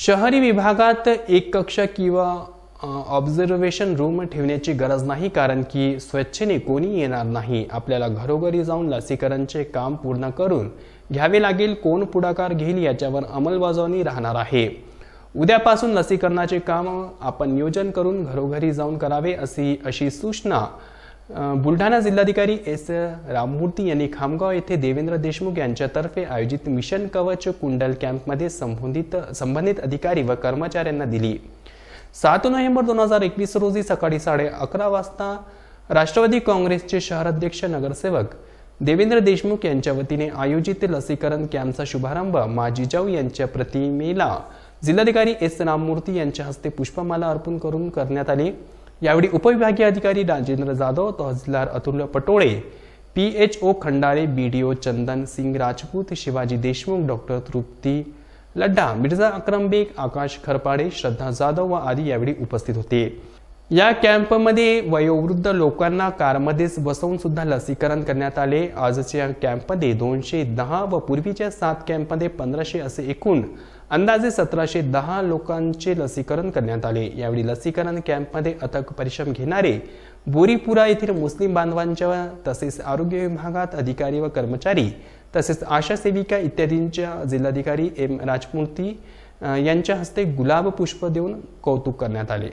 शहरी विभागात एक कक्ष किंवा ऑब्झर्वेशन रूम ठेवण्याची गरज नाही कारण की स्वच्छेने कोणी येणार नाही आपल्याला घरोघरी जाऊन लसीकरणचे काम पूर्ण करून घ्यावे लागेल कोण पुढाकार घेईल याच्यावर अंमलबजावणी राहणार आहे उद्यापासून लसीकरणाचे काम आपण नियोजन करून घरोघरी जाऊन करावे अशी अशी सूचना बुलढाणा जिल्हाधिकारी एस राममूर्ती यांनी खामगाव येथे देवेंद्र देशमुख यांच्यातर्फे आयोजित मिशन कवच कुंडल कॅम्पमध्ये संबंधित संबंधित अधिकारी व कर्मचाऱ्यांना दिली सात नोव्हेंबर दोन हजार एकवीस रोजी सकाळी साडे अकरा वाजता राष्ट्रवादी काँग्रेसचे शहराध्यक्ष नगरसेवक देवेंद्र देशमुख यांच्या वतीने आयोजित लसीकरण कॅम्पचा शुभारंभ माजीजाऊ यांच्या प्रतिमेला जिल्हाधिकारी एस राममूर्ती यांच्या हस्ते पुष्पमाला अर्पण करून करण्यात आली यावेळी उपविभागीय अधिकारी राजेंद्र जाधव तहसीलदार Atul Patole P H O Khandale B Chandan Singh Rajput Shivaji Deshmukh doctor Trupti Ladda Mirza Akram Akash Kharpade Shraddha Jadhav व आदी यावेळी उपस्थित होते या कॅम्पमध्ये वयोवृद्ध लोकांना कारमध्येच बसवून सुद्धा लसीकरण करण्यात आले आजच्या कॅम्पमध्ये दोनशे दहा व पूर्वीच्या सात कॅम्पमध्ये पंधराशे असे एकूण अंदाजे सतराशे दहा लोकांचे लसीकरण करण्यात आले यावेळी लसीकरण कॅम्पमध्ये अथक परिश्रम घेणारे बोरीपुरा येथील मुस्लिम बांधवांच्या तसेच आरोग्य विभागात अधिकारी व कर्मचारी तसेच आशा सेविका इत्यादींच्या जिल्हाधिकारी एम राजमूर्ती यांच्या हस्ते गुलाब पुष्प देऊन कौतुक करण्यात आले